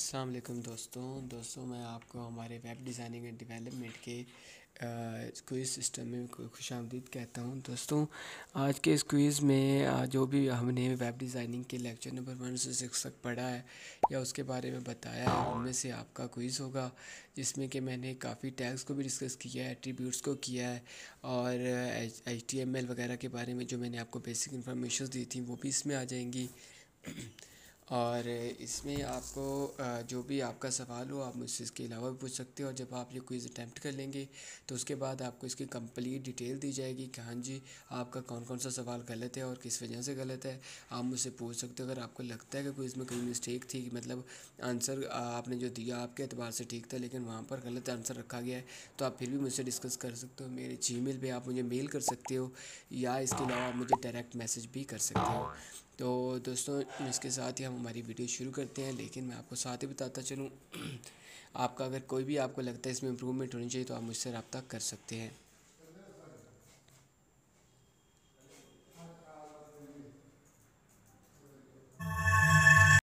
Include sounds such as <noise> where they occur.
अस्सलाम वालेकुम दोस्तों दोस्तों मैं आपको हमारे वेब डिज़ाइनिंग एंड डेवलपमेंट के क्विज़ सिस्टम में खुश आमदीद कहता हूँ दोस्तों आज के इस क्विज़ में जो भी हमने वेब डिज़ाइनिंग के लेक्चर नंबर वन से सिक्स तक पढ़ा है या उसके बारे में बताया है उनमें से आपका क्विज़ होगा जिसमें कि मैंने काफ़ी टैग्स को भी डिस्कस किया है एट्रीब्यूट्स को किया है और एच वगैरह के बारे में जो मैंने आपको बेसिक इन्फॉर्मेशन दी थी वो भी इसमें आ जाएंगी और इसमें आपको जो भी आपका सवाल हो आप मुझसे इसके अलावा भी पूछ सकते हो और जब आप ये क्विज़ अटैम्प्ट कर लेंगे तो उसके बाद आपको इसकी कंप्लीट डिटेल दी जाएगी कि हाँ जी आपका कौन कौन सा सवाल गलत है और किस वजह से गलत है आप मुझसे पूछ सकते हो अगर आपको लगता है कि क्विज़ में कोई मिस्टेक थी मतलब आंसर आपने जो दिया आपके अतबार से ठीक था लेकिन वहाँ पर गलत आंसर रखा गया है तो आप फिर भी मुझसे डिस्कस कर सकते हो मेरे जी मेल आप मुझे मेल कर सकते हो या इसके अलावा आप मुझे डायरेक्ट मैसेज भी कर सकते हो तो दोस्तों इसके साथ ही हम हमारी वीडियो शुरू करते हैं लेकिन मैं आपको साथ ही बताता चलूँ <clears throat> आपका अगर कोई भी आपको लगता है इसमें इम्प्रूवमेंट होनी चाहिए तो आप मुझसे रबता कर सकते हैं